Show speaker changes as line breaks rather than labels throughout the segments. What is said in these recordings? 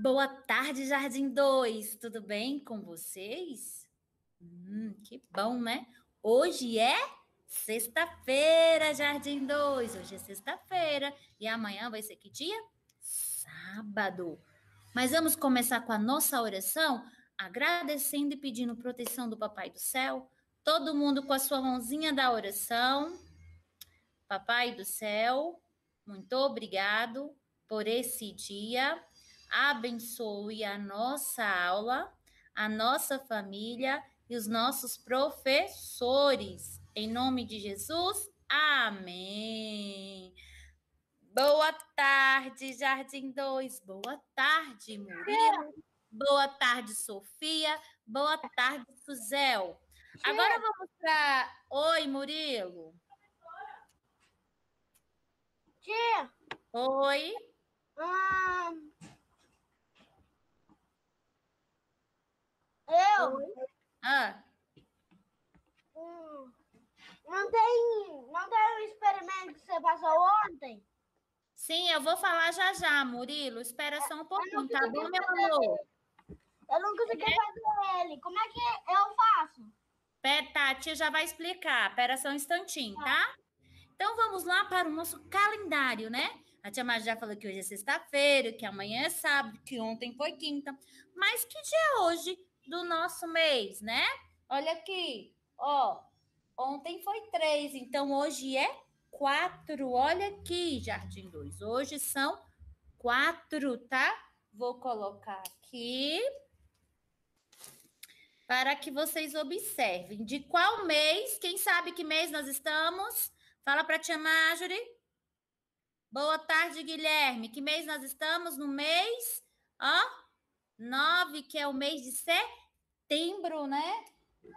Boa tarde, Jardim 2. Tudo bem com vocês? Hum, que bom, né? Hoje é sexta-feira, Jardim 2. Hoje é sexta-feira e amanhã vai ser que dia? Sábado. Mas vamos começar com a nossa oração, agradecendo e pedindo proteção do Papai do Céu. Todo mundo com a sua mãozinha da oração. Papai do Céu, muito obrigado por esse dia abençoe a nossa aula, a nossa família e os nossos professores. Em nome de Jesus, amém. Boa tarde, Jardim 2. Boa tarde, Murilo. Boa tarde, Sofia. Boa tarde, Suzel. Agora vamos para. Oi, Murilo. Tia. Oi. Um... Ah, Eu? Ah. Hum, não tem, não tem o experimento que você passou ontem? Sim, eu vou falar já já, Murilo. Espera só um pouquinho, tá bom, meu amor? Eu não consegui é? fazer ele. Como é que eu faço? Pera, tá, a tia já vai explicar. Espera só um instantinho, tá? tá? Então vamos lá para o nosso calendário, né? A tia Maria já falou que hoje é sexta-feira, que amanhã é sábado, que ontem foi quinta. Mas que dia é hoje? do nosso mês, né? Olha aqui, ó. Ontem foi três, então hoje é quatro. Olha aqui, Jardim 2. Hoje são quatro, tá? Vou colocar aqui para que vocês observem. De qual mês? Quem sabe que mês nós estamos? Fala para a tia Marjorie. Boa tarde, Guilherme. Que mês nós estamos? No mês? Ó, 9, que é o mês de setembro, né?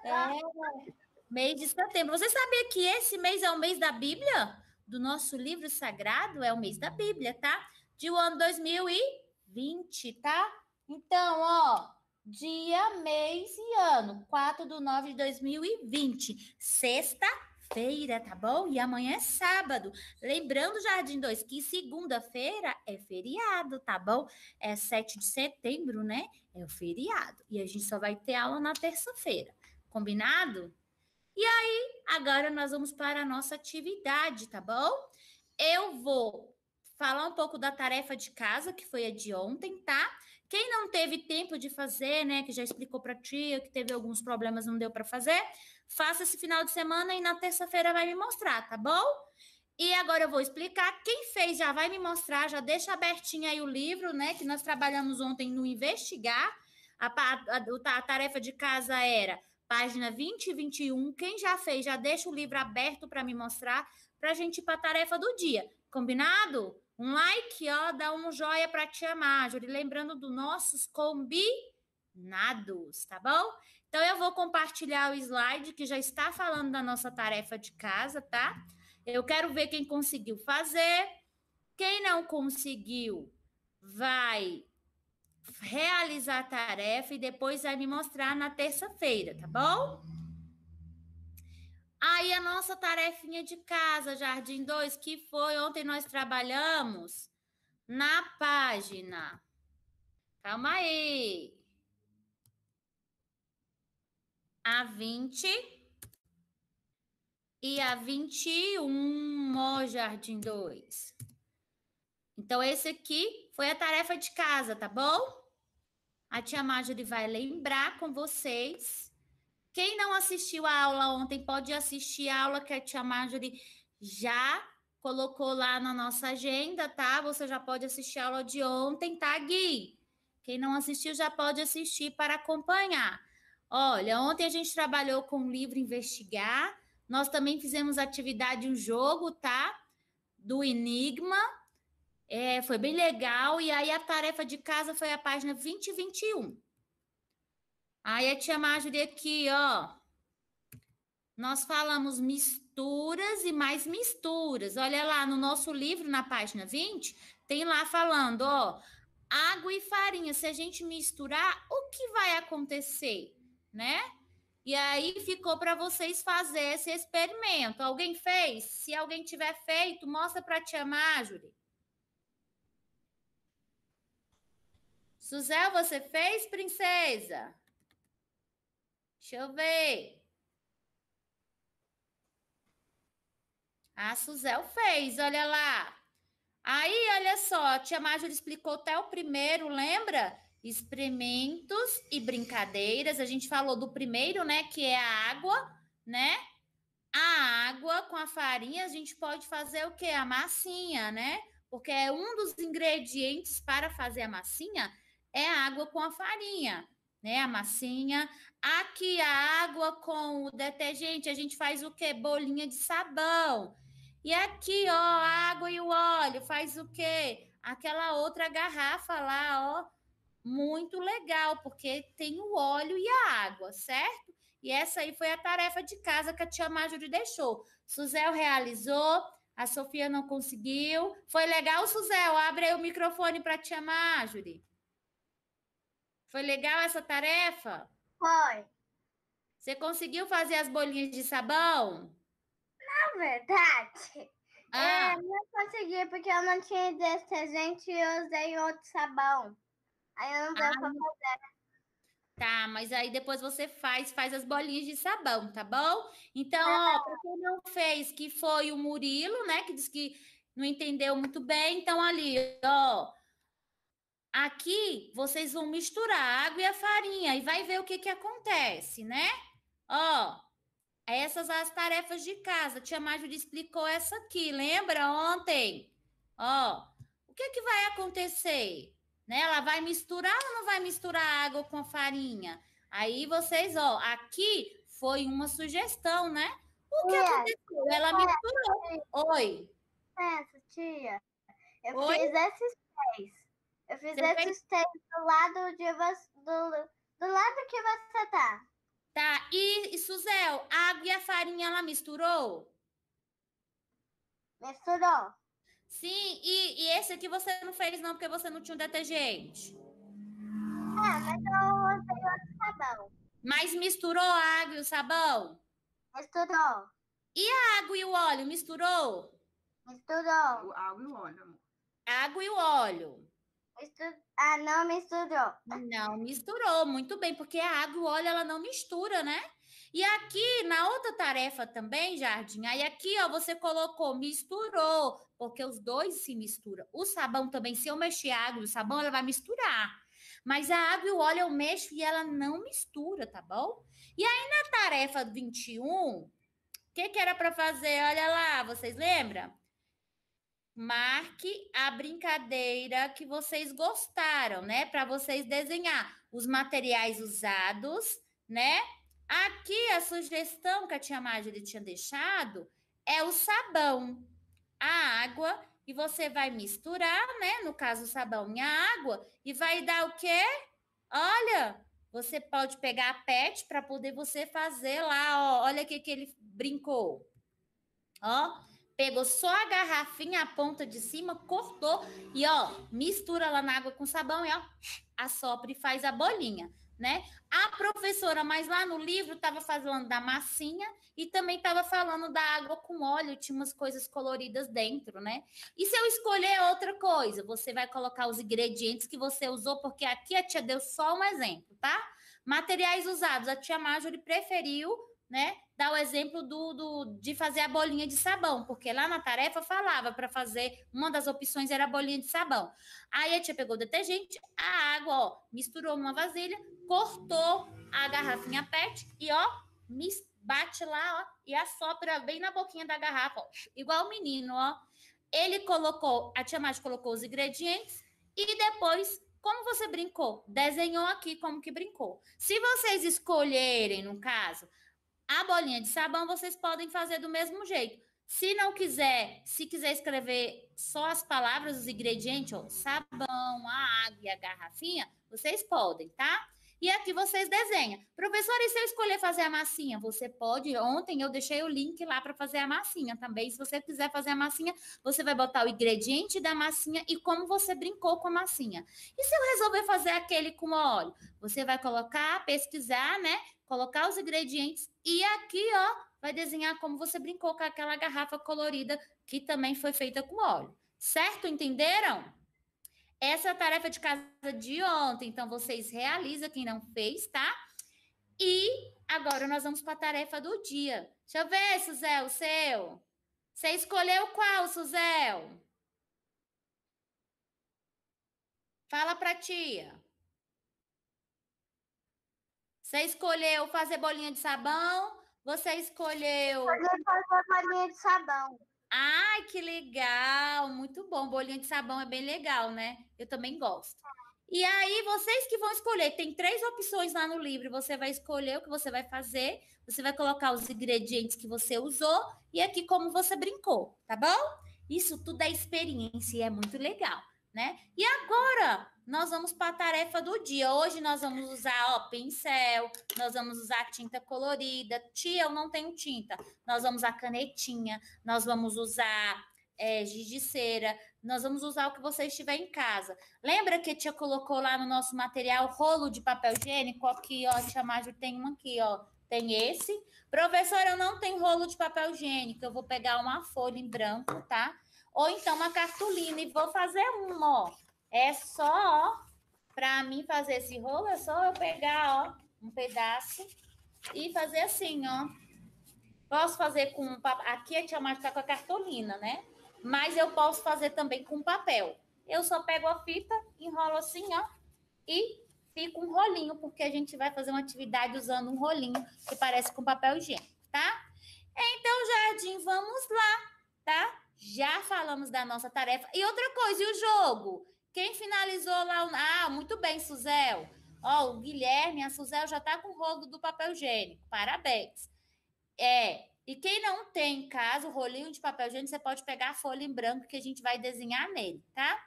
É,
mês de setembro. Você sabia que esse mês é o mês da Bíblia? Do nosso livro sagrado é o mês da Bíblia, tá? De o ano 2020, tá? Então, ó, dia, mês e ano. 4 do 9 de 2020. Sexta segunda-feira, tá bom? E amanhã é sábado. Lembrando, Jardim 2, que segunda-feira é feriado, tá bom? É 7 de setembro, né? É o feriado. E a gente só vai ter aula na terça-feira. Combinado? E aí, agora nós vamos para a nossa atividade, tá bom? Eu vou falar um pouco da tarefa de casa, que foi a de ontem, tá? Quem não teve tempo de fazer, né, que já explicou para tia, que teve alguns problemas, não deu para fazer, Faça esse final de semana e na terça-feira vai me mostrar, tá bom? E agora eu vou explicar. Quem fez já vai me mostrar, já deixa abertinho aí o livro, né? Que nós trabalhamos ontem no investigar. A, a, a tarefa de casa era página 20 e 21. Quem já fez, já deixa o livro aberto para me mostrar, para a gente ir para a tarefa do dia. Combinado? Um like, ó, dá um joia para te amar, Júri. Lembrando dos nossos combinados, tá bom? Então, eu vou compartilhar o slide que já está falando da nossa tarefa de casa, tá? Eu quero ver quem conseguiu fazer. Quem não conseguiu, vai realizar a tarefa e depois vai me mostrar na terça-feira, tá bom? Aí a nossa tarefinha de casa, Jardim 2, que foi ontem nós trabalhamos na página. Calma aí a 20 e a 21, ó, Jardim 2. Então, esse aqui foi a tarefa de casa, tá bom? A tia Marjorie vai lembrar com vocês. Quem não assistiu a aula ontem, pode assistir a aula que a tia Marjorie já colocou lá na nossa agenda, tá? Você já pode assistir a aula de ontem, tá, Gui? Quem não assistiu já pode assistir para acompanhar. Olha, ontem a gente trabalhou com o livro Investigar. Nós também fizemos atividade, um jogo, tá? Do Enigma. É, foi bem legal. E aí a tarefa de casa foi a página 20 e 21. Aí a tia Marjorie aqui, ó. Nós falamos misturas e mais misturas. Olha lá, no nosso livro, na página 20, tem lá falando, ó, água e farinha. Se a gente misturar, o que vai acontecer? né? E aí ficou para vocês fazer esse experimento. Alguém fez? Se alguém tiver feito, mostra para a tia Marjorie. Suzel, você fez, princesa? Deixa eu ver. A Suzel fez, olha lá. Aí, olha só, a tia Marjorie explicou até o primeiro, lembra? experimentos e brincadeiras. A gente falou do primeiro, né, que é a água, né? A água com a farinha, a gente pode fazer o que? A massinha, né? Porque é um dos ingredientes para fazer a massinha é a água com a farinha, né? A massinha. Aqui a água com o detergente, a gente faz o que? Bolinha de sabão. E aqui, ó, a água e o óleo, faz o quê? Aquela outra garrafa lá, ó, muito legal, porque tem o óleo e a água, certo? E essa aí foi a tarefa de casa que a tia Marjorie deixou. Suzel realizou, a Sofia não conseguiu. Foi legal, Suzel? Abre aí o microfone para a tia Marjorie. Foi legal essa tarefa? Foi. Você conseguiu fazer as bolinhas de sabão? Na verdade, ah. É, não consegui porque eu não tinha detergente e usei outro sabão. Aí eu não ah, tenho ah, pra
fazer.
Tá, mas aí depois você faz, faz as bolinhas de sabão, tá bom? Então, ah. ó, pra quem não fez, que foi o Murilo, né? Que disse que não entendeu muito bem. Então, ali, ó. Aqui, vocês vão misturar a água e a farinha e vai ver o que que acontece, né? Ó, essas as tarefas de casa. tia Marjorie explicou essa aqui, lembra? Ontem. Ó, o que que vai acontecer? né? Ela vai misturar ou não vai misturar água com a farinha? Aí vocês, ó, aqui foi uma sugestão, né? O que tia, é, aconteceu? Ela é, misturou. Oi. Essa, tia. Eu Oi? fiz esses três. Eu fiz você esses fez... três do lado de você, do, do lado que você tá. Tá. E, e Suzel, a água e a farinha ela misturou? Misturou. Sim, e, e esse aqui você não fez não porque você não tinha um detergente. Ah, mas eu usei outro sabão. Mas misturou a água e o sabão? Misturou. E a água e o óleo, misturou? Misturou. A água e o óleo, amor. Água e o óleo. Ah, não misturou. Não misturou, muito bem, porque a água e o óleo ela não mistura, né? E aqui, na outra tarefa também, Jardim, aí aqui, ó, você colocou, misturou, porque os dois se misturam. O sabão também, se eu mexer a água e o sabão, ela vai misturar. Mas a água e o óleo eu mexo e ela não mistura, tá bom? E aí, na tarefa 21, o que, que era para fazer? Olha lá, vocês lembram? Marque a brincadeira que vocês gostaram, né? Para vocês desenhar os materiais usados, né? Aqui a sugestão que a tia Marjorie tinha deixado é o sabão, a água, e você vai misturar, né? No caso, o sabão e a água, e vai dar o quê? Olha, você pode pegar a PET para poder você fazer lá, ó. Olha o que ele brincou. Ó, pegou só a garrafinha, a ponta de cima, cortou e ó, mistura lá na água com sabão e ó, assopra e faz a bolinha né? A professora, mas lá no livro estava falando da massinha e também estava falando da água com óleo, tinha umas coisas coloridas dentro, né? E se eu escolher outra coisa, você vai colocar os ingredientes que você usou, porque aqui a tia deu só um exemplo, tá? Materiais usados, a tia Marjorie preferiu né? Dá o exemplo do, do, de fazer a bolinha de sabão, porque lá na tarefa falava para fazer, uma das opções era a bolinha de sabão. Aí a tia pegou o detergente, a água, ó, misturou numa vasilha, cortou a garrafinha PET e, ó, bate lá, ó, e assopra bem na boquinha da garrafa, ó, igual o menino, ó. Ele colocou, a tia Márcia colocou os ingredientes e depois como você brincou? Desenhou aqui como que brincou. Se vocês escolherem, no caso, a bolinha de sabão vocês podem fazer do mesmo jeito. Se não quiser, se quiser escrever só as palavras, os ingredientes, ó, sabão, a água e a garrafinha, vocês podem, tá? E aqui vocês desenham. Professora, e se eu escolher fazer a massinha? Você pode. Ontem eu deixei o link lá para fazer a massinha também. Se você quiser fazer a massinha, você vai botar o ingrediente da massinha e como você brincou com a massinha. E se eu resolver fazer aquele com óleo? Você vai colocar, pesquisar, né? colocar os ingredientes e aqui, ó, vai desenhar como você brincou com aquela garrafa colorida que também foi feita com óleo. Certo? Entenderam? Essa é a tarefa de casa de ontem, então vocês realizam quem não fez, tá? E agora nós vamos para a tarefa do dia. Deixa eu ver, Suzel, o seu. Você escolheu qual, Suzel? Fala para tia. Você escolheu fazer bolinha de sabão? Você escolheu. fazer bolinha de sabão. Ai, que legal! Muito bom. Bolinha de sabão é bem legal, né? Eu também gosto. E aí, vocês que vão escolher, tem três opções lá no livro. Você vai escolher o que você vai fazer, você vai colocar os ingredientes que você usou e aqui como você brincou, tá bom? Isso tudo é experiência e é muito legal né? E agora nós vamos para a tarefa do dia. Hoje nós vamos usar ó, pincel, nós vamos usar tinta colorida. Tia, eu não tenho tinta. Nós vamos usar canetinha, nós vamos usar é, giz de cera, nós vamos usar o que você estiver em casa. Lembra que a tia colocou lá no nosso material rolo de papel higiênico? Aqui, ó, tia Mágio tem um aqui, ó. Tem esse. Professora, eu não tenho rolo de papel higiênico. Eu vou pegar uma folha em branco, tá? Ou então uma cartolina e vou fazer uma, ó. É só, ó, para mim fazer esse rolo, é só eu pegar, ó, um pedaço e fazer assim, ó. Posso fazer com aqui a tia Márcia tá com a cartolina, né? Mas eu posso fazer também com papel. Eu só pego a fita, enrolo assim, ó, e fica um rolinho, porque a gente vai fazer uma atividade usando um rolinho que parece com papel higiênico, tá? Então, jardim, vamos lá, tá? Já falamos da nossa tarefa. E outra coisa, e o jogo? Quem finalizou lá? Ah, muito bem, Suzel. Ó, oh, o Guilherme, a Suzel já tá com o rolo do papel higiênico. Parabéns. É, e quem não tem em casa o rolinho de papel higiênico, você pode pegar a folha em branco que a gente vai desenhar nele, tá?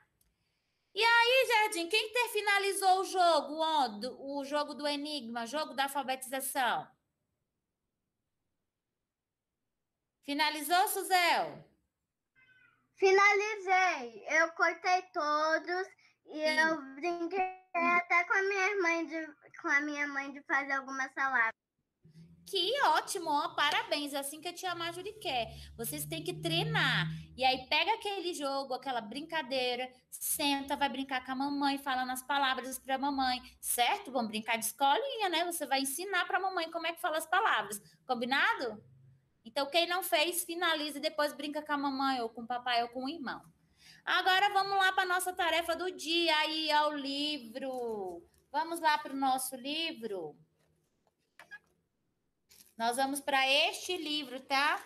E aí, Jardim, quem ter finalizou o jogo, o, o jogo do Enigma, jogo da alfabetização? Finalizou, Suzel? Finalizei. Eu cortei todos e Sim. eu brinquei até com a minha de, com a minha mãe de fazer alguma salada. Que ótimo, ó, parabéns, assim que a tia Marjorie quer. Vocês têm que treinar. E aí pega aquele jogo, aquela brincadeira, senta, vai brincar com a mamãe, falando as palavras para a mamãe, certo? Vamos brincar de escolinha, né? Você vai ensinar para a mamãe como é que fala as palavras. Combinado? Então, quem não fez, finaliza e depois brinca com a mamãe, ou com o papai, ou com o irmão. Agora vamos lá para a nossa tarefa do dia, aí ao livro. Vamos lá para o nosso livro. Nós vamos para este livro, tá?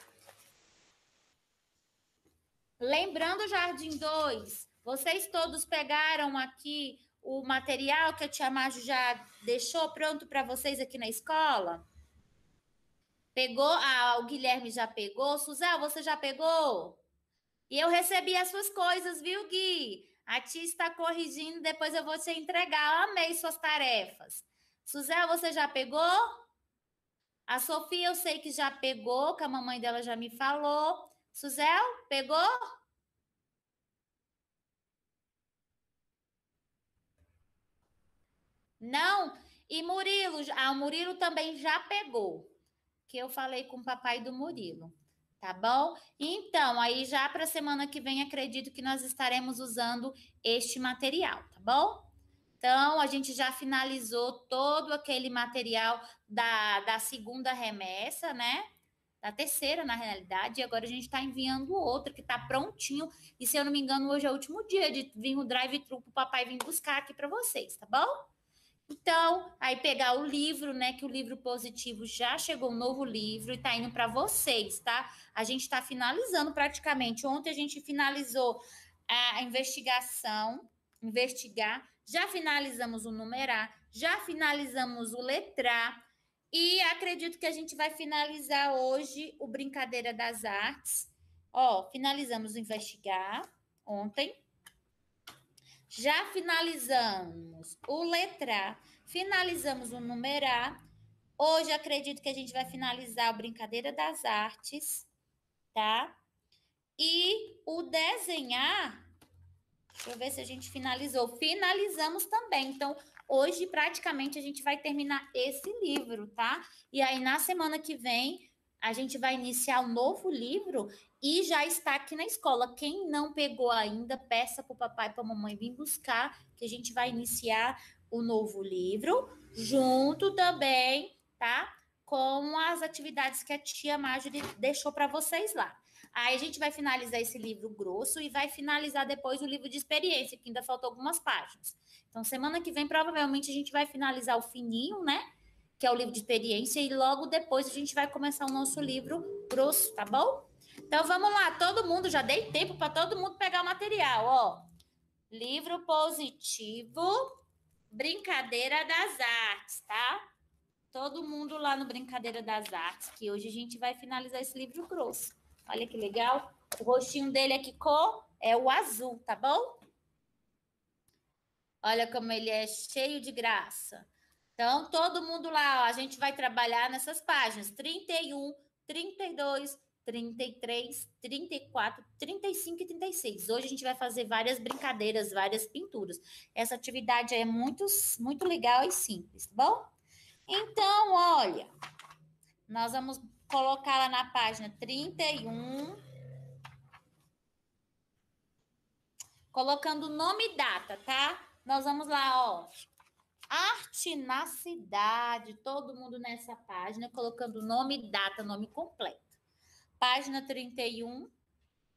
Lembrando o Jardim 2, vocês todos pegaram aqui o material que a Tia Majo já deixou pronto para vocês aqui na escola? Pegou? Ah, o Guilherme já pegou. Suzel, você já pegou? E eu recebi as suas coisas, viu, Gui? A tia está corrigindo, depois eu vou te entregar. Eu amei suas tarefas. Suzel, você já pegou? A Sofia, eu sei que já pegou, que a mamãe dela já me falou. Suzel, pegou? Não? E Murilo? Ah, o Murilo também já pegou que eu falei com o papai do Murilo. Tá bom? Então, aí já para a semana que vem, acredito que nós estaremos usando este material, tá bom? Então, a gente já finalizou todo aquele material da, da segunda remessa, né? Da terceira, na realidade, e agora a gente está enviando outro que está prontinho. E se eu não me engano, hoje é o último dia de vir o drive-thru para o papai vir buscar aqui para vocês, tá bom? Então, aí pegar o livro, né? Que o livro positivo já chegou um novo livro e tá indo para vocês, tá? A gente está finalizando praticamente. Ontem a gente finalizou a investigação, investigar, já finalizamos o numerar, já finalizamos o letrar. E acredito que a gente vai finalizar hoje o Brincadeira das Artes. Ó, finalizamos o investigar ontem, já finalizamos o letrar, finalizamos o numerar. Hoje acredito que a gente vai finalizar a brincadeira das artes, tá? E o desenhar, deixa eu ver se a gente finalizou. Finalizamos também. Então, hoje praticamente a gente vai terminar esse livro, tá? E aí na semana que vem a gente vai iniciar um novo livro e já está aqui na escola. Quem não pegou ainda, peça para o papai e para a mamãe vir buscar, que a gente vai iniciar o novo livro, junto também, tá? Com as atividades que a tia Marjorie deixou para vocês lá. Aí a gente vai finalizar esse livro grosso e vai finalizar depois o livro de experiência, que ainda faltou algumas páginas. Então, semana que vem, provavelmente, a gente vai finalizar o fininho, né? que é o livro de experiência, e logo depois a gente vai começar o nosso livro grosso, tá bom? Então vamos lá, todo mundo, já dei tempo para todo mundo pegar o material, ó. Livro positivo, Brincadeira das Artes, tá? Todo mundo lá no Brincadeira das Artes, que hoje a gente vai finalizar esse livro grosso. Olha que legal. O rostinho dele aqui cor é o azul, tá bom? Olha como ele é cheio de graça. Então, todo mundo lá, ó, a gente vai trabalhar nessas páginas: 31, 32, 33, 34, 35 e 36. Hoje a gente vai fazer várias brincadeiras, várias pinturas. Essa atividade é muito, muito legal e simples, tá bom? Então, olha, nós vamos colocar lá na página 31. Colocando nome e data, tá? Nós vamos lá, ó. Arte na Cidade, todo mundo nessa página, colocando nome, data, nome completo. Página 31,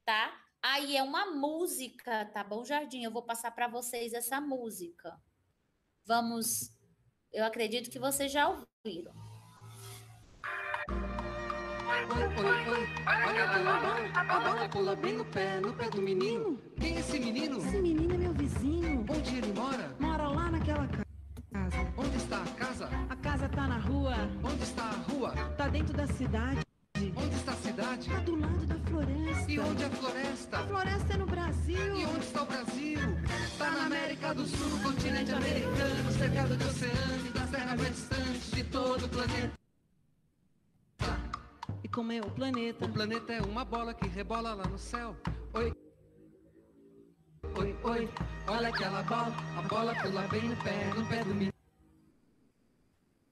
tá? Aí é uma música, tá bom, Jardim? Eu vou passar para vocês essa música. Vamos, eu acredito que vocês já ouviram.
oi, oi, oi, olha a bola, a bola pula bem no pé, no pé do menino. Quem é esse menino? Esse menino é meu vizinho. Onde ele mora? Mora lá naquela casa. Casa. Onde está a casa? A casa tá na rua. Onde está a rua? Tá dentro da cidade. Onde está a cidade? Tá do lado da floresta. E onde é a floresta? A floresta é no Brasil. E onde está o Brasil? Tá na América do Sul, continente americano, cercado de oceanos e das terras mais distantes de todo o planeta. E como é o planeta? O planeta é uma bola que rebola lá no céu. Oi oi, oi. Olha aquela bola, a bola pula bem no pé, no pé do menino.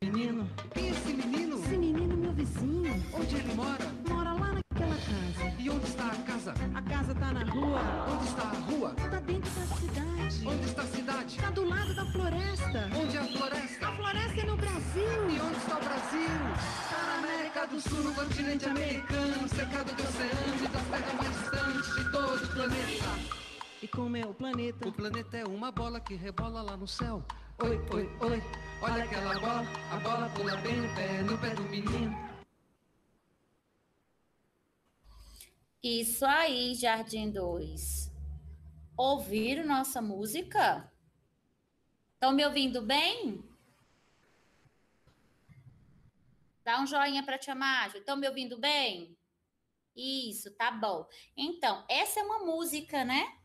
Menino, quem é esse menino? Esse menino é meu vizinho. Onde ele mora? Mora lá naquela casa. E onde está a casa? A casa tá na rua. Onde está a rua? Tá dentro da cidade. Onde está a cidade? Tá do lado da floresta. Onde é a floresta? A floresta é no Brasil. E onde está o Brasil? Tá na América do Sul, no continente americano, cercado de oceanos e das terras mais distantes de todo o planeta. E como é o planeta? O planeta é uma bola que rebola lá no céu. Oi, oi, oi. Olha aquela bola, a bola pula bem no pé, no pé do menino.
Isso aí, Jardim 2. Ouviram nossa música? Estão me ouvindo bem? Dá um joinha para te amar, Estão me ouvindo bem? Isso, tá bom. Então, essa é uma música, né?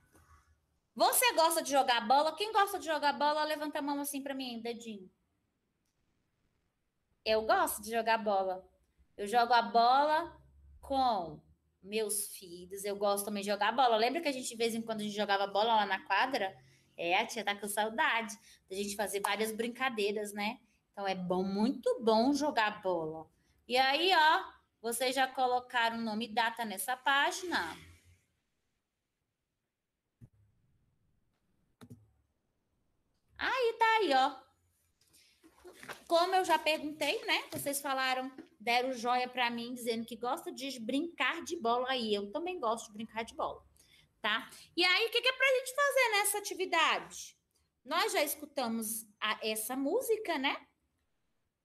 Você gosta de jogar bola? Quem gosta de jogar bola, levanta a mão assim para mim, dedinho. Eu gosto de jogar bola. Eu jogo a bola com meus filhos. Eu gosto também de jogar bola. Lembra que a gente, de vez em quando, a gente jogava bola lá na quadra? É, a tia tá com saudade da gente fazer várias brincadeiras, né? Então é bom, muito bom jogar bola. E aí, ó, vocês já colocaram nome e data nessa página. Aí tá aí, ó. Como eu já perguntei, né? Vocês falaram, deram joia para mim dizendo que gosta de brincar de bola aí. Eu também gosto de brincar de bola, tá? E aí, o que, que é pra gente fazer nessa atividade? Nós já escutamos a, essa música, né?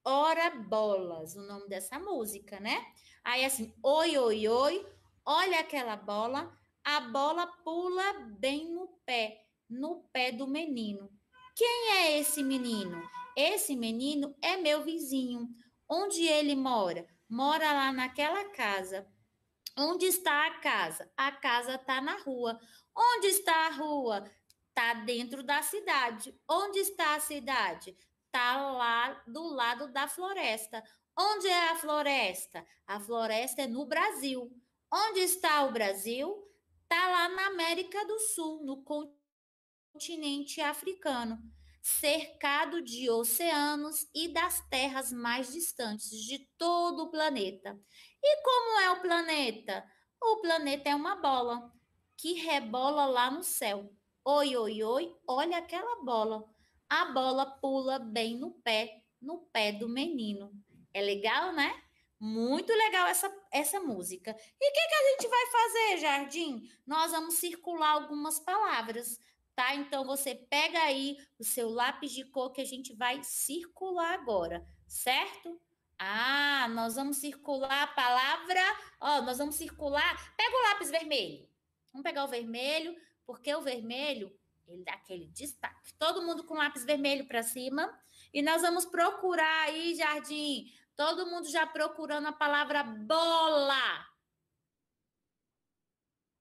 Ora Bolas, o nome dessa música, né? Aí assim, oi, oi, oi, olha aquela bola, a bola pula bem no pé, no pé do menino. Quem é esse menino? Esse menino é meu vizinho. Onde ele mora? Mora lá naquela casa. Onde está a casa? A casa está na rua. Onde está a rua? Está dentro da cidade. Onde está a cidade? Está lá do lado da floresta. Onde é a floresta? A floresta é no Brasil. Onde está o Brasil? Está lá na América do Sul, no continente continente africano, cercado de oceanos e das terras mais distantes de todo o planeta. E como é o planeta? O planeta é uma bola que rebola lá no céu. Oi, oi, oi, olha aquela bola. A bola pula bem no pé, no pé do menino. É legal, né? Muito legal essa, essa música. E o que, que a gente vai fazer, Jardim? Nós vamos circular algumas palavras tá? Então você pega aí o seu lápis de cor que a gente vai circular agora, certo? Ah, nós vamos circular a palavra, ó, nós vamos circular. Pega o lápis vermelho. Vamos pegar o vermelho, porque o vermelho ele dá aquele destaque. Todo mundo com lápis vermelho para cima. E nós vamos procurar aí, Jardim. Todo mundo já procurando a palavra bola.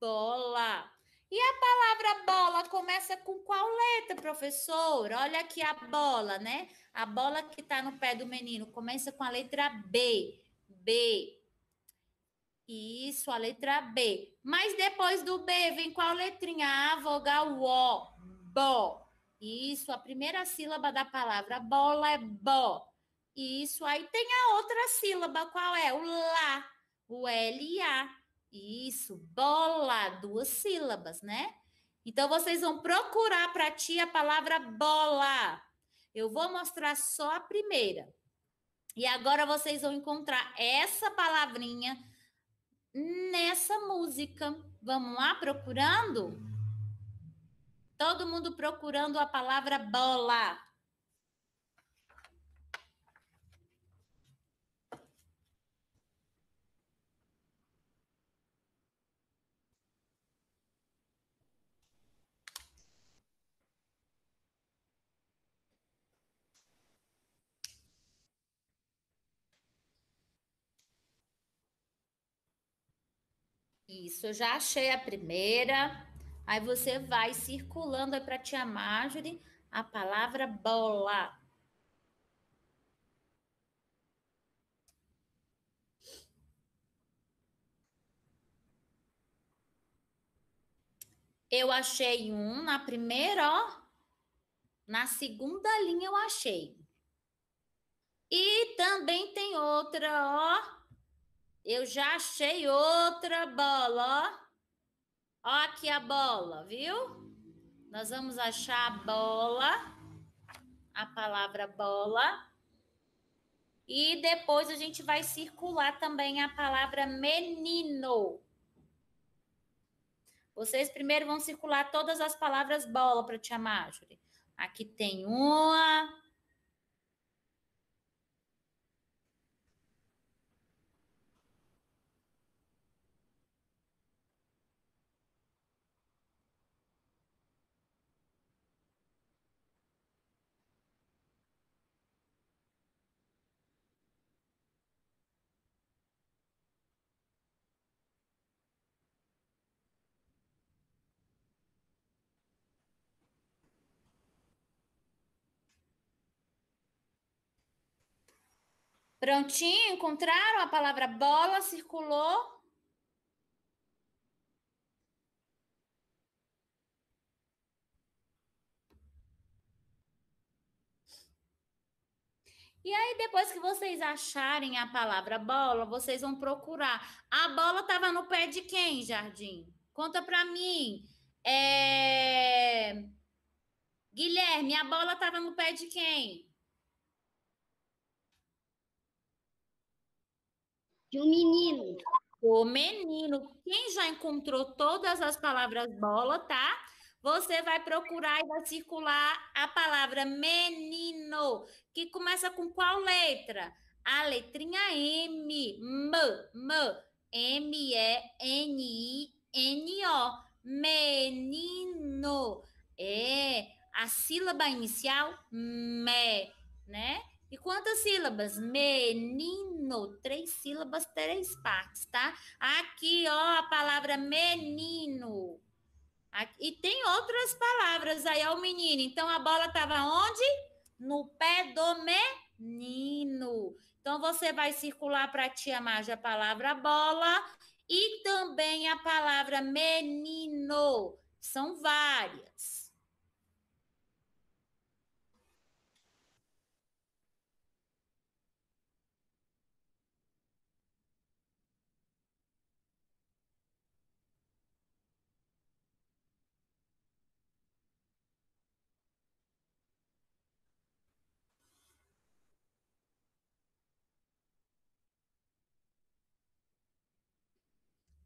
Bola. E a palavra bola começa com qual letra, professor? Olha aqui a bola, né? A bola que está no pé do menino começa com a letra B. B. Isso, a letra B. Mas depois do B vem qual letrinha? A vogal O. Bo. Isso, a primeira sílaba da palavra bola é bo. Isso, aí tem a outra sílaba, qual é? O lá. O L-A. Isso, bola, duas sílabas, né? Então vocês vão procurar para ti a palavra bola. Eu vou mostrar só a primeira. E agora vocês vão encontrar essa palavrinha nessa música. Vamos lá procurando? Todo mundo procurando a palavra bola. Isso, eu já achei a primeira. Aí você vai circulando aí é para tia Marjorie a palavra bola. Eu achei um na primeira, ó. Na segunda linha eu achei. E também tem outra, ó. Eu já achei outra bola, ó. Ó aqui a bola, viu? Nós vamos achar a bola, a palavra bola. E depois a gente vai circular também a palavra menino. Vocês primeiro vão circular todas as palavras bola para te amar, Aqui tem uma, Prontinho, encontraram a palavra bola, circulou. E aí, depois que vocês acharem a palavra bola, vocês vão procurar. A bola estava no pé de quem, Jardim? Conta para mim. É... Guilherme, a bola estava no pé de quem? De um menino. O menino. Quem já encontrou todas as palavras bola, tá? Você vai procurar e vai circular a palavra menino, que começa com qual letra? A letrinha M, M, M, M, E, é N, I, N, O. Menino. É a sílaba inicial me, né? E quantas sílabas? Menino, três sílabas, três partes, tá? Aqui, ó, a palavra menino. Aqui, e tem outras palavras aí, ó, o menino. Então, a bola estava onde? No pé do menino. Então, você vai circular para a tia Marge a palavra bola e também a palavra menino. São várias.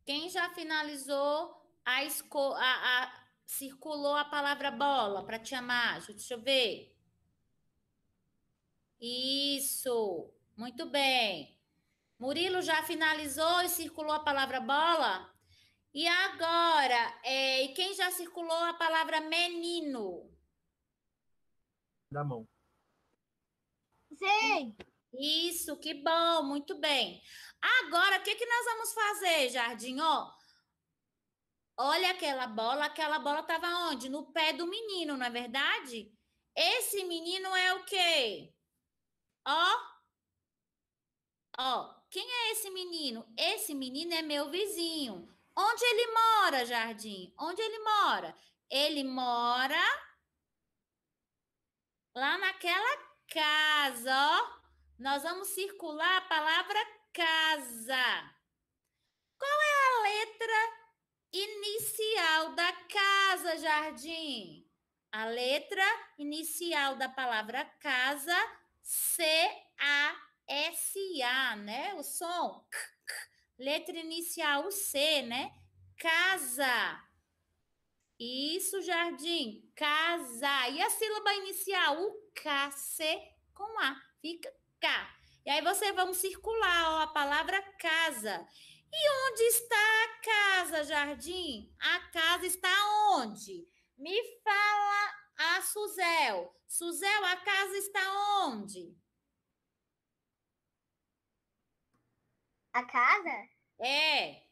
Quem já finalizou a, esco a, a circulou a palavra bola para te amar? Deixa eu ver. Isso, muito bem. Murilo já finalizou e circulou a palavra bola? E agora, é, e quem já circulou a palavra menino? Da mão. Sim. Isso, que bom, muito bem. Agora, o que, que nós vamos fazer, Jardim? Ó, olha aquela bola, aquela bola estava onde? No pé do menino, não é verdade? Esse menino é o quê? Ó, ó, quem é esse menino? Esse menino é meu vizinho. Onde ele mora, Jardim? Onde ele mora? Ele mora lá naquela casa, ó. Nós vamos circular a palavra casa. Qual é a letra inicial da casa, Jardim? A letra inicial da palavra casa, C-A-S-A, né? O som. Letra inicial, o C, né? Casa. Isso, Jardim. Casa. E a sílaba inicial, o K-C com A. Fica e aí você vamos circular, ó, a palavra casa. E onde está a casa, Jardim? A casa está onde? Me fala a Suzel. Suzel, a casa está onde? A casa? É.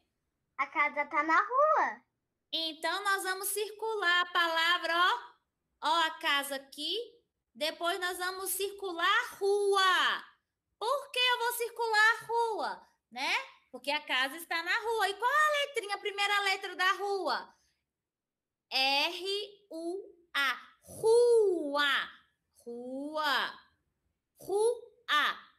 A casa está na rua. Então nós vamos circular a palavra, ó. Ó, a casa aqui, depois nós vamos circular a rua. Por que eu vou circular a rua? Né? Porque a casa está na rua. E qual a letrinha, a primeira letra da rua? R-U-A. Rua. Rua. Rua.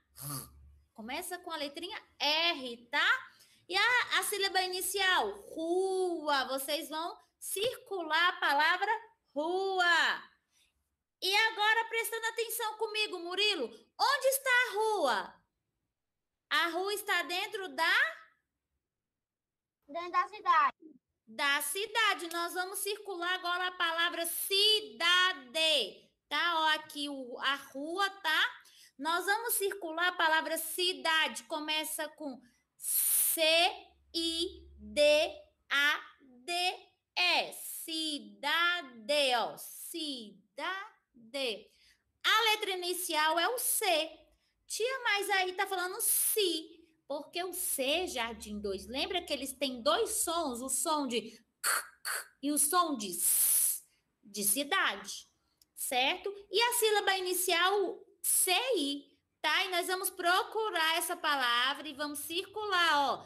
Começa com a letrinha R, tá? E a, a sílaba inicial, rua. Vocês vão circular a palavra rua. E agora, prestando atenção comigo, Murilo, onde está a rua? A rua está dentro da? Dentro da cidade. Da cidade. Nós vamos circular agora a palavra cidade. Tá? Ó, aqui o, a rua, tá? Nós vamos circular a palavra cidade. Começa com C-I-D-A-D-E. Cidade, ó. Cidade. D. A letra inicial é o C. Tia, mas aí tá falando si, porque o C, Jardim 2, lembra que eles têm dois sons, o som de e o som de s, de cidade, certo? E a sílaba inicial, CI, tá? E nós vamos procurar essa palavra e vamos circular, ó.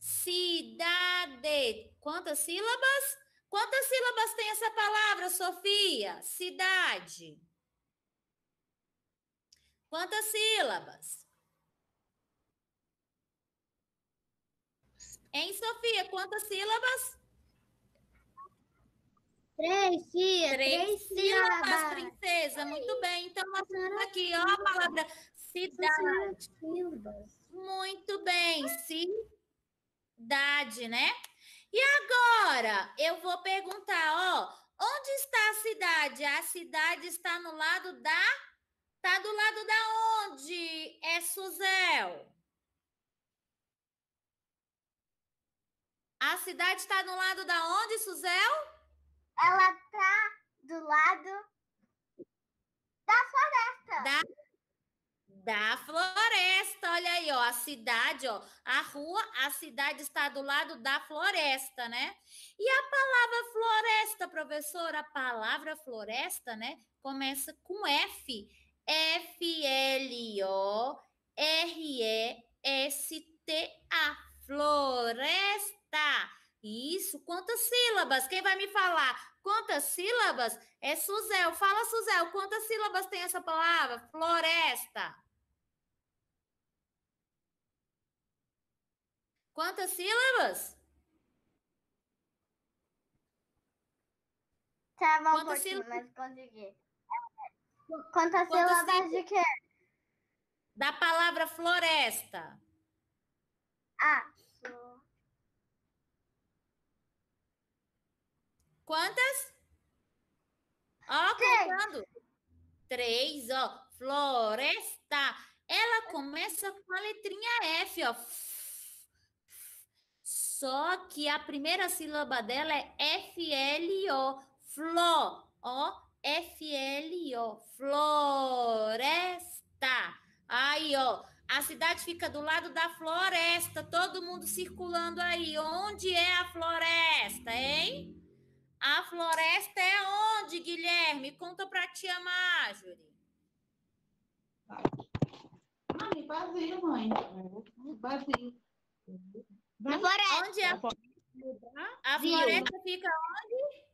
Cidade. Quantas sílabas? Quantas sílabas tem essa palavra, Sofia? Cidade. Quantas sílabas? Hein, Sofia? Quantas sílabas? Três, tia, três, três sílabas. sílabas, princesa. Muito bem. Então, nós temos aqui, ó, a palavra cidade. Muito bem. Cidade, né? E agora eu vou perguntar, ó, onde está a cidade? A cidade está no lado da Tá do lado da onde? É Suzel. A cidade está no lado da onde, Suzel? Ela tá do lado da floresta. Da da floresta, olha aí, ó, a cidade, ó, a rua, a cidade está do lado da floresta, né? E a palavra floresta, professora, a palavra floresta, né, começa com F. F L O R E S T A. Floresta. Isso, quantas sílabas? Quem vai me falar? Quantas sílabas? É Suzel. Fala, Suzel, quantas sílabas tem essa palavra? Floresta. Quantas sílabas? Tava tá um Quantas pouquinho, sílabas? mas consegui. Quantas, Quantas sílabas, sílabas de quê? Da palavra floresta. Ah, Quantas? Ó, Três. contando. Três, ó. Floresta. Ela começa com a letrinha F, ó. Só que a primeira sílaba dela é F-L-O, flo, ó, F-L-O, floresta. Aí, ó, a cidade fica do lado da floresta, todo mundo circulando aí. Onde é a floresta, hein? A floresta é onde, Guilherme? Conta pra tia Marjorie. Tá. Ai, vazio, mãe. Vazio na floresta. Onde é? A floresta, a floresta fica onde?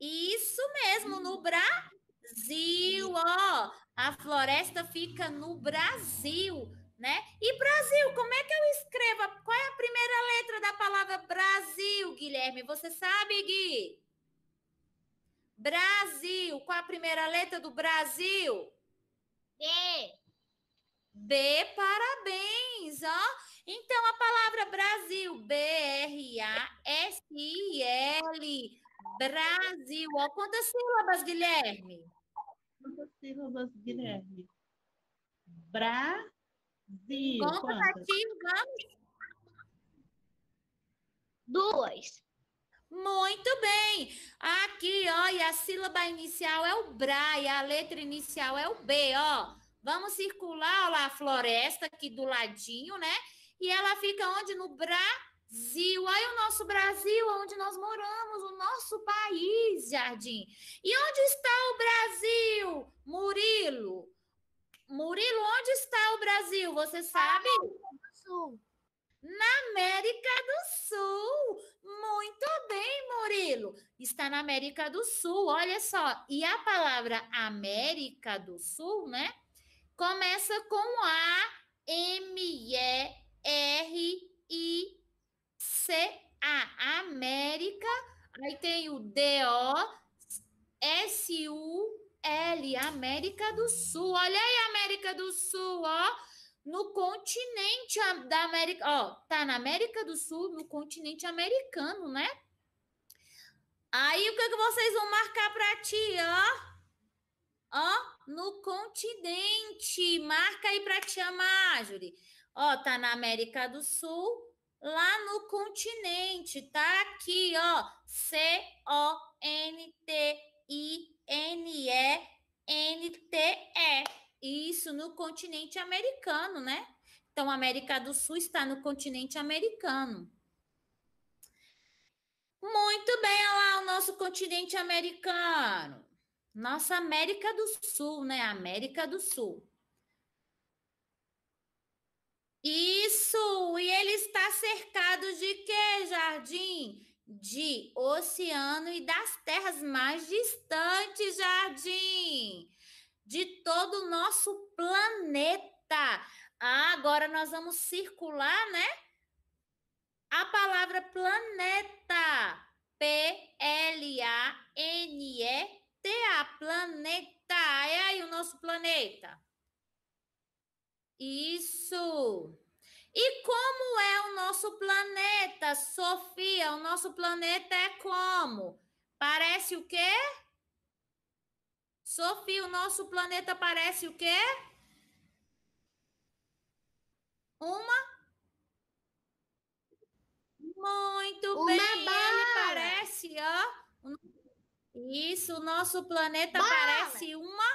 Isso mesmo, no Brasil, ó. A floresta fica no Brasil, né? E Brasil, como é que eu escrevo? Qual é a primeira letra da palavra Brasil, Guilherme? Você sabe, Gui? Brasil, qual é a primeira letra do Brasil? B. B, parabéns, ó. Então, a palavra Brasil, B-R-A-S-I-L, Brasil. Ó, quantas sílabas, Guilherme? Quantas sílabas, Guilherme? Brasil. Quantas ativas? Duas. Muito bem. Aqui, olha, a sílaba inicial é o Bra e a letra inicial é o B, ó. Vamos circular, olha lá a floresta aqui do ladinho, né? E ela fica onde? No Brasil. Aí o nosso Brasil, onde nós moramos, o nosso país, Jardim. E onde está o Brasil, Murilo? Murilo, onde está o Brasil? Você sabe? Sul. Na América do Sul. Muito bem, Murilo. Está na América do Sul, olha só. E a palavra América do Sul, né? Começa com A, M, E, R-I-C-A. América. Aí tem o D-O-S-U-L. América do Sul. Olha aí, América do Sul, ó. No continente da América. Ó, tá na América do Sul, no continente americano, né? Aí o que, que vocês vão marcar para ti, ó? Ó, no continente. Marca aí para te chamar, Júlia. Ó, tá na América do Sul, lá no continente, tá aqui, ó, C O N T I N E N T E. Isso no continente americano, né? Então, América do Sul está no continente americano. Muito bem, olha lá o nosso continente americano. Nossa América do Sul, né? América do Sul. Isso! E ele está cercado de quê, jardim? De oceano e das terras mais distantes, jardim! De todo o nosso planeta. Ah, agora nós vamos circular, né? A palavra planeta. P-L-A-N-E-T-A. Planeta. É aí o nosso planeta. Isso. E como é o nosso planeta, Sofia? O nosso planeta é como? Parece o quê? Sofia, o nosso planeta parece o quê? Uma? Muito Uma bem. Bala. Ele parece, ó. Isso, o nosso planeta bala. parece uma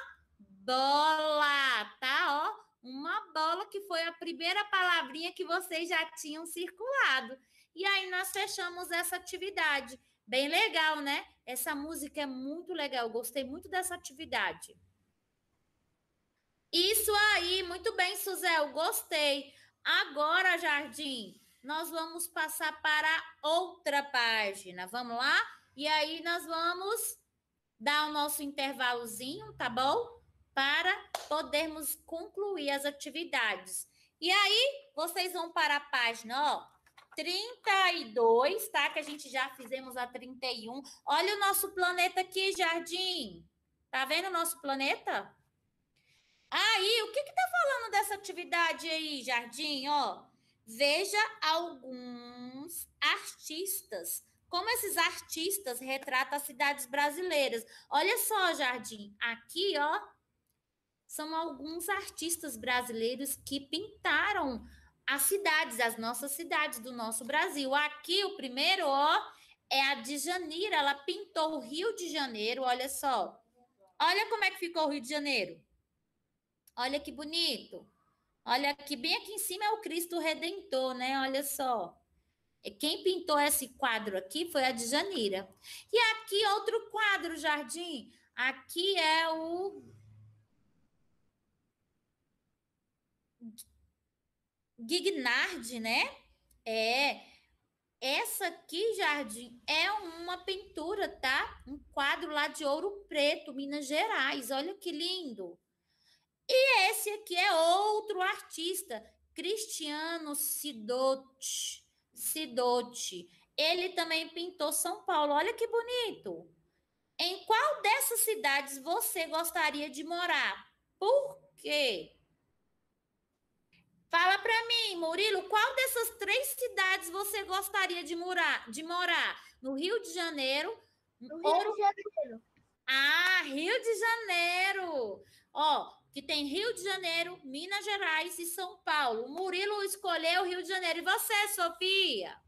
bola, tá? Ó. Uma bola que foi a primeira palavrinha que vocês já tinham circulado. E aí nós fechamos essa atividade. Bem legal, né? Essa música é muito legal. Eu gostei muito dessa atividade. Isso aí, muito bem, Suzel, gostei. Agora, Jardim, nós vamos passar para outra página. Vamos lá? E aí nós vamos dar o nosso intervalozinho, tá bom? para podermos concluir as atividades. E aí, vocês vão para a página, ó, 32, tá? Que a gente já fizemos a 31. Olha o nosso planeta aqui, Jardim. Tá vendo o nosso planeta? Aí, o que que tá falando dessa atividade aí, Jardim? Ó, veja alguns artistas. Como esses artistas retratam as cidades brasileiras. Olha só, Jardim. Aqui, ó, são alguns artistas brasileiros que pintaram as cidades, as nossas cidades do nosso Brasil. Aqui o primeiro, ó, é a de Janeiro, ela pintou o Rio de Janeiro, olha só. Olha como é que ficou o Rio de Janeiro. Olha que bonito. Olha aqui, bem aqui em cima é o Cristo Redentor, né? Olha só. Quem pintou esse quadro aqui foi a de Janeira. E aqui outro quadro, Jardim. Aqui é o Guignard, né? É. Essa aqui, Jardim, é uma pintura, tá? Um quadro lá de ouro preto, Minas Gerais. Olha que lindo. E esse aqui é outro artista, Cristiano Sidotti. Ele também pintou São Paulo. Olha que bonito. Em qual dessas cidades você gostaria de morar? Por quê? Fala para mim, Murilo, qual dessas três cidades você gostaria de morar? De morar? No Rio de Janeiro? No Rio ou... de Janeiro. Ah, Rio de Janeiro. Ó, que tem Rio de Janeiro, Minas Gerais e São Paulo. O Murilo escolheu Rio de Janeiro. E você, Sofia?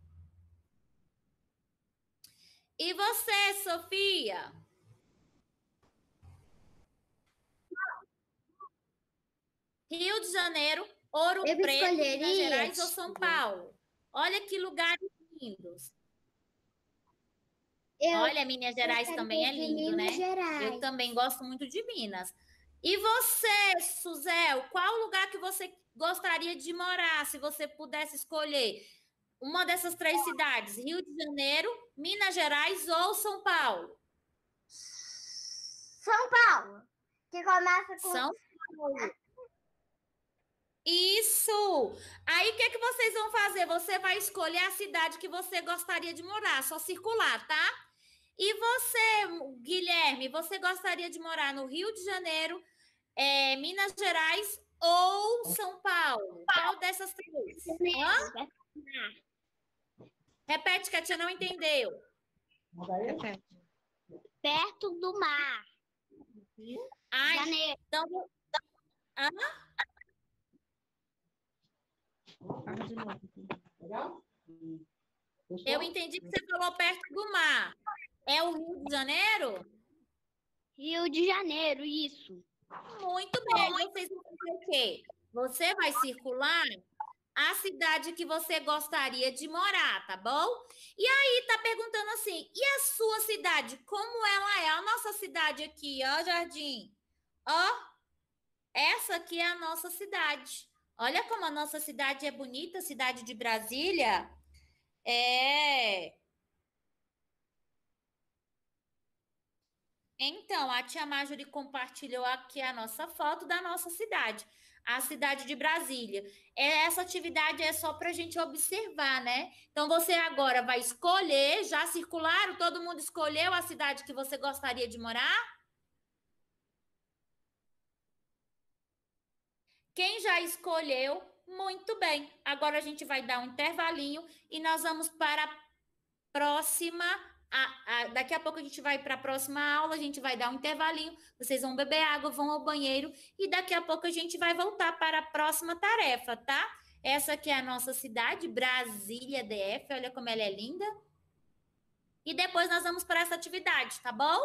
E você, Sofia? Rio de Janeiro, Ouro eu Preto, escolheria... Minas Gerais ou São Paulo. Olha que lugares lindos. Eu, Olha, Minas Gerais também é lindo, né? Gerais. Eu também gosto muito de Minas. E você, Suzel, qual lugar que você gostaria de morar se você pudesse escolher? Uma dessas três cidades, Rio de Janeiro, Minas Gerais ou São Paulo? São Paulo, que começa com São Paulo. Isso! Aí o que, que vocês vão fazer? Você vai escolher a cidade que você gostaria de morar, só circular, tá? E você, Guilherme, você gostaria de morar no Rio de Janeiro, é, Minas Gerais ou São Paulo? Qual dessas três? Hã? Repete, que a tia não entendeu. Perto do mar. Ai, Janeiro. Então, então, hã? Eu entendi que você falou perto do mar. É o Rio de Janeiro? Rio de Janeiro, isso. Muito bem. Vocês vão fazer o quê? Você vai circular a cidade que você gostaria de morar, tá bom? E aí tá perguntando assim: e a sua cidade? Como ela é? A nossa cidade aqui, ó, Jardim. Ó, essa aqui é a nossa cidade. Olha como a nossa cidade é bonita, cidade de Brasília. É. Então, a tia Marjorie compartilhou aqui a nossa foto da nossa cidade, a cidade de Brasília. É, essa atividade é só para a gente observar, né? Então, você agora vai escolher, já circularam, todo mundo escolheu a cidade que você gostaria de morar? Quem já escolheu, muito bem. Agora a gente vai dar um intervalinho e nós vamos para a próxima. A, a, daqui a pouco a gente vai para a próxima aula, a gente vai dar um intervalinho. Vocês vão beber água, vão ao banheiro e daqui a pouco a gente vai voltar para a próxima tarefa, tá? Essa aqui é a nossa cidade, Brasília DF. Olha como ela é linda. E depois nós vamos para essa atividade, tá bom?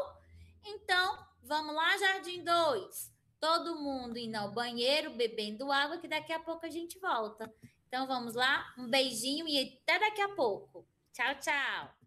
Então, vamos lá, Jardim 2 todo mundo indo ao banheiro, bebendo água, que daqui a pouco a gente volta. Então vamos lá, um beijinho e até daqui a pouco. Tchau, tchau.